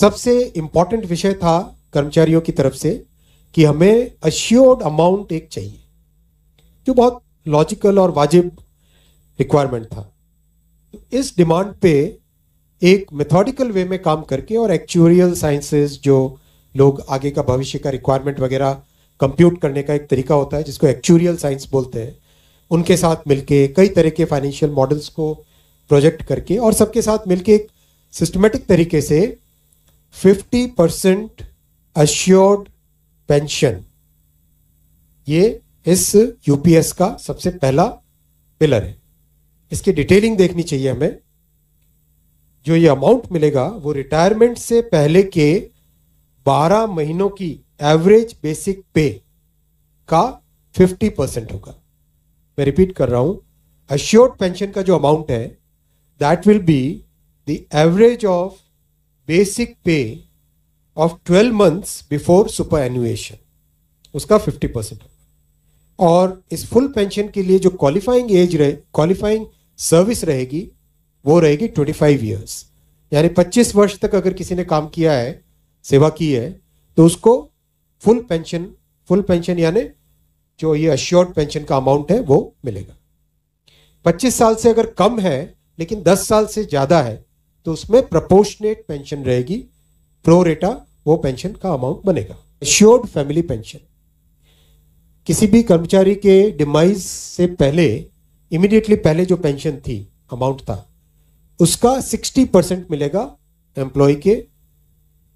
सबसे इम्पॉर्टेंट विषय था कर्मचारियों की तरफ से कि हमें अश्योर्ड अमाउंट एक चाहिए जो बहुत लॉजिकल और वाजिब रिक्वायरमेंट था तो इस डिमांड पे एक मेथोडिकल वे में काम करके और एक्चुअरियल साइंसेज जो लोग आगे का भविष्य का रिक्वायरमेंट वगैरह कंप्यूट करने का एक तरीका होता है जिसको एक्चुअरियल साइंस बोलते हैं उनके साथ मिलके कई तरह के फाइनेंशियल मॉडल्स को प्रोजेक्ट करके और सबके साथ मिलके एक सिस्टमेटिक तरीके से फिफ्टी परसेंट अश्योर्ड पेंशन ये इस यूपीएस का सबसे पहला पिलर है इसकी डिटेलिंग देखनी चाहिए हमें जो ये अमाउंट मिलेगा वो रिटायरमेंट से पहले के 12 महीनों की एवरेज बेसिक पे का 50 परसेंट होगा मैं रिपीट कर रहा हूं अश्योर्ड पेंशन का जो अमाउंट है that will be the average of basic pay of twelve months before superannuation उसका फिफ्टी परसेंट और इस फुल पेंशन के लिए जो क्वालिफाइंग एज रहे क्वालिफाइंग सर्विस रहेगी वो रहेगी ट्वेंटी फाइव ईयर्स यानी पच्चीस वर्ष तक अगर किसी ने काम किया है सेवा की है तो उसको फुल पेंशन फुल पेंशन यानी जो ये अश्योर्ड पेंशन का अमाउंट है वो मिलेगा 25 साल से अगर कम है लेकिन 10 साल से ज़्यादा है तो उसमें प्रपोर्शनेट पेंशन रहेगी प्रोरेटा वो पेंशन का अमाउंट बनेगा एश्योर्ड फैमिली पेंशन किसी भी कर्मचारी के डिमाइज से पहले इमिडिएटली पहले जो पेंशन थी अमाउंट था उसका 60 परसेंट मिलेगा एम्प्लॉय के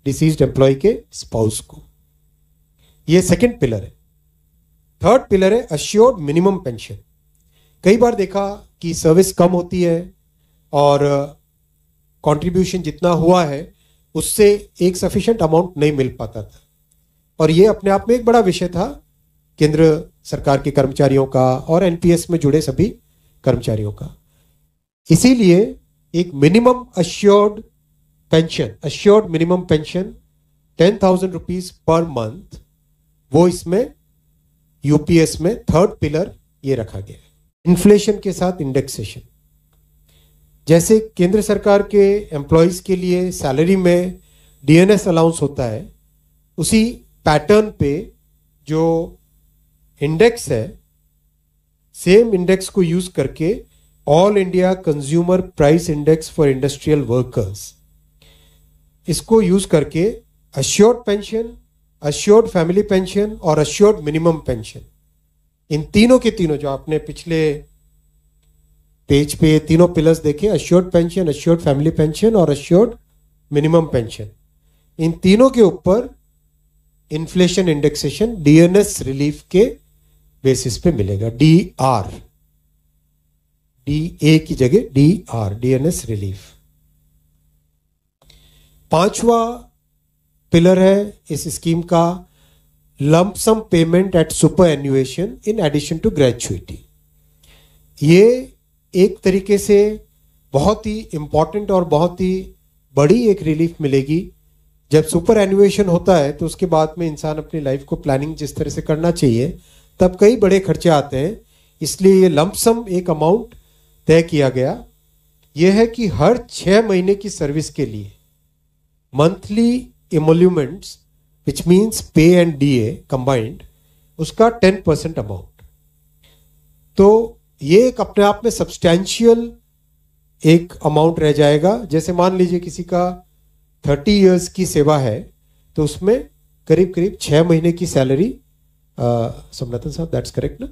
डिसीज एम्प्लॉय के स्पाउस को ये सेकंड पिलर है थर्ड पिलर है अश्योर्ड मिनिमम पेंशन कई बार देखा कि सर्विस कम होती है और कंट्रीब्यूशन जितना हुआ है उससे एक सफिशिएंट अमाउंट नहीं मिल पाता था और ये अपने आप में एक बड़ा विषय था केंद्र सरकार के कर्मचारियों का और एनपीएस में जुड़े सभी कर्मचारियों का इसीलिए एक minimum assured pension assured minimum pension ten thousand rupees per month वो इसमें यूपीएस में थर्ड पिलर ये रखा गया है इन्फ्लेशन के साथ इंडेक्सेशन जैसे केंद्र सरकार के एम्प्लॉयज़ के लिए सैलरी में डीएनएस अलाउंस होता है उसी पैटर्न पे जो इंडेक्स है सेम इंडेक्स को यूज करके all India consumer price index for industrial workers इसको यूज करके assured pension assured family pension और अश्योर्ड मिनिमम पेंशन इन तीनों के तीनों जो आपने पिछले पेज पे तीनों पिलर्स देखे assured pension assured family pension और अश्योर्ड मिनिमम पेंशन इन तीनों के ऊपर इन्फ्लेशन इंडेक्सेशन डीएनएस रिलीफ के बेसिस पे मिलेगा डी आर डी ए की जगह डी आर डीएनएस रिलीफ पांचवा पिलर है इस स्कीम का lump sum payment at superannuation in addition to gratuity ये एक तरीके से बहुत ही इम्पॉर्टेंट और बहुत ही बड़ी एक रिलीफ मिलेगी जब सुपर एनुएशन होता है तो उसके बाद में इंसान अपनी लाइफ को प्लानिंग जिस तरह से करना चाहिए तब कई बड़े खर्चे आते हैं इसलिए ये लमसम एक अमाउंट तय किया गया यह है कि हर छः महीने की सर्विस के लिए monthly emoluments which means pay and D A combined उसका टेन परसेंट अमाउंट तो ये एक अपने आप में सब्सटैंशियल एक अमाउंट रह जाएगा जैसे मान लीजिए किसी का थर्टी इयर्स की सेवा है तो उसमें करीब करीब छः महीने की सैलरी सोमनाथन साहब दैट्स करेक्ट ना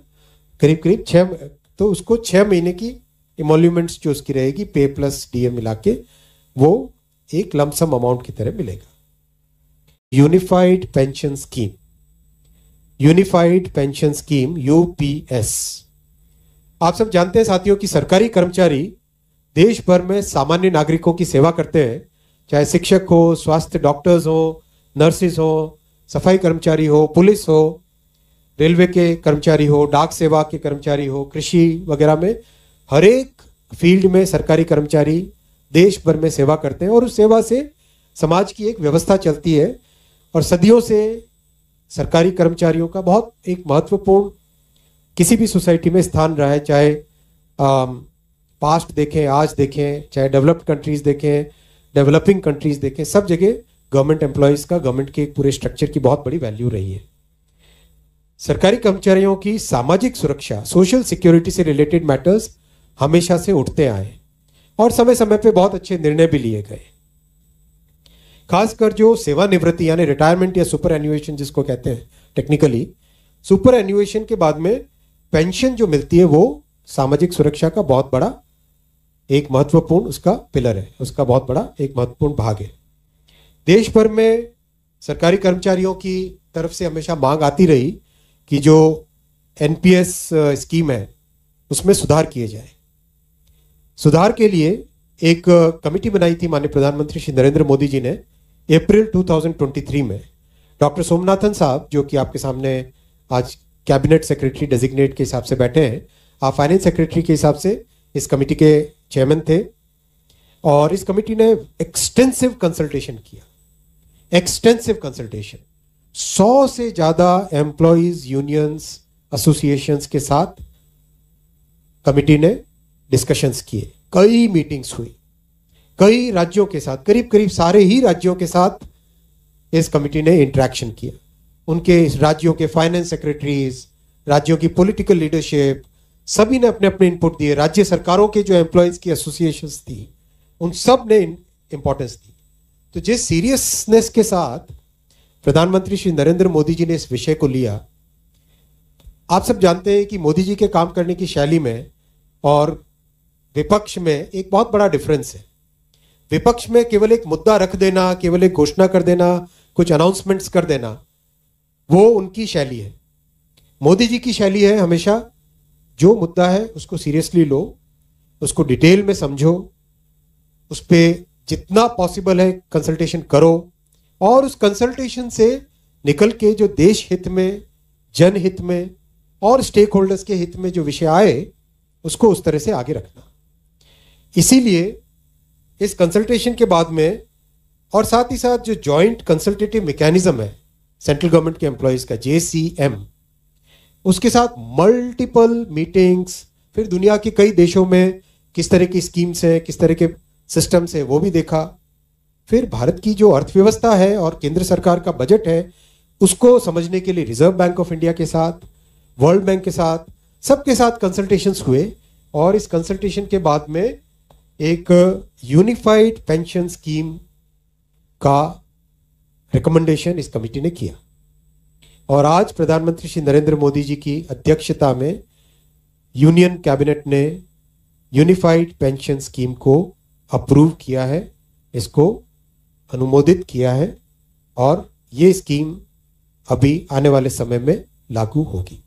करीब करीब छः तो उसको छः महीने की इमोल्यूमेंट्स जो उसकी रहेगी पे प्लस डीएम मिला के वो एक लमसम अमाउंट की तरह मिलेगा unified pension scheme unified pension scheme UPS आप सब जानते हैं साथियों कि सरकारी कर्मचारी देश भर में सामान्य नागरिकों की सेवा करते हैं चाहे शिक्षक हो स्वास्थ्य डॉक्टर्स हो नर्सिस हो सफाई कर्मचारी हो पुलिस हो रेलवे के कर्मचारी हो डाक सेवा के कर्मचारी हो कृषि वगैरह में हर एक फील्ड में सरकारी कर्मचारी देश भर में सेवा करते हैं और उस सेवा से समाज की एक व्यवस्था चलती है और सदियों से सरकारी कर्मचारियों का बहुत एक महत्वपूर्ण किसी भी सोसाइटी में स्थान रहा है चाहे पास्ट देखें आज देखें चाहे डेवलप्ड कंट्रीज़ देखें डेवलपिंग कंट्रीज़ देखें सब जगह गवर्नमेंट एम्प्लॉयज़ का गवर्नमेंट के पूरे स्ट्रक्चर की बहुत बड़ी वैल्यू रही है सरकारी कर्मचारियों की सामाजिक सुरक्षा सोशल सिक्योरिटी से रिलेटेड मैटर्स हमेशा से उठते आए और समय समय पे बहुत अच्छे निर्णय भी लिए गए खासकर जो सेवानिवृत्ति यानी रिटायरमेंट या सुपर एन्युएशन जिसको कहते हैं टेक्निकली सुपर एन्युएशन के बाद में पेंशन जो मिलती है वो सामाजिक सुरक्षा का बहुत बड़ा एक महत्वपूर्ण उसका पिलर है उसका बहुत बड़ा एक महत्वपूर्ण भाग है देश भर में सरकारी कर्मचारियों की तरफ से हमेशा मांग आती रही कि जो एनपीएस स्कीम है उसमें सुधार किए जाए सुधार के लिए एक कमेटी बनाई थी माननीय प्रधानमंत्री श्री नरेंद्र मोदी जी ने अप्रैल 2023 में डॉक्टर सोमनाथन साहब जो कि आपके सामने आज कैबिनेट सेक्रेटरी डेजिग्नेट के हिसाब से बैठे हैं आप फाइनेंस सेक्रेटरी के हिसाब से इस कमेटी के चेयरमैन थे और इस कमेटी ने एक्सटेंसिव कंसल्टेशन किया एक्सटेंसिव कंसल्टेशन सौ से ज़्यादा एम्प्लॉज यूनियंस एसोसिएशंस के साथ कमेटी ने डिस्कशंस किए कई मीटिंग्स हुई कई राज्यों के साथ करीब करीब सारे ही राज्यों के साथ इस कमेटी ने इंटरेक्शन किया उनके राज्यों के फाइनेंस सेक्रेटरीज राज्यों की पॉलिटिकल लीडरशिप सभी ने अपने अपने इनपुट दिए राज्य सरकारों के जो एम्प्लॉयज की एसोसिएशन थी उन सब ने इम्पोर्टेंस दी तो जिस सीरियसनेस के साथ प्रधानमंत्री श्री नरेंद्र मोदी जी ने इस विषय को लिया आप सब जानते हैं कि मोदी जी के काम करने की शैली में और विपक्ष में एक बहुत बड़ा डिफरेंस है विपक्ष में केवल एक मुद्दा रख देना केवल एक घोषणा कर देना कुछ अनाउंसमेंट्स कर देना वो उनकी शैली है मोदी जी की शैली है हमेशा जो मुद्दा है उसको सीरियसली लो उसको डिटेल में समझो उस पर जितना पॉसिबल है कंसल्टेशन करो और उस कंसल्टेशन से निकल के जो देश हित में जनहित में और स्टेक होल्डर्स के हित में जो विषय आए उसको उस तरह से आगे रखना इसीलिए इस कंसल्टेशन के बाद में और साथ ही साथ जो जॉइंट कंसल्टेटिव मैकेनिज्म है सेंट्रल गवर्नमेंट के एम्प्लॉयज़ का जे उसके साथ मल्टीपल मीटिंग्स फिर दुनिया के कई देशों में किस तरह की स्कीम्स हैं किस तरह के सिस्टम्स हैं वो भी देखा फिर भारत की जो अर्थव्यवस्था है और केंद्र सरकार का बजट है उसको समझने के लिए रिजर्व बैंक ऑफ इंडिया के साथ वर्ल्ड बैंक के साथ सबके साथ कंसल्टेशंस हुए और इस कंसल्टेशन के बाद में एक यूनिफाइड पेंशन स्कीम का रिकमेंडेशन इस कमेटी ने किया और आज प्रधानमंत्री श्री नरेंद्र मोदी जी की अध्यक्षता में यूनियन कैबिनेट ने यूनिफाइड पेंशन स्कीम को अप्रूव किया है इसको अनुमोदित किया है और ये स्कीम अभी आने वाले समय में लागू होगी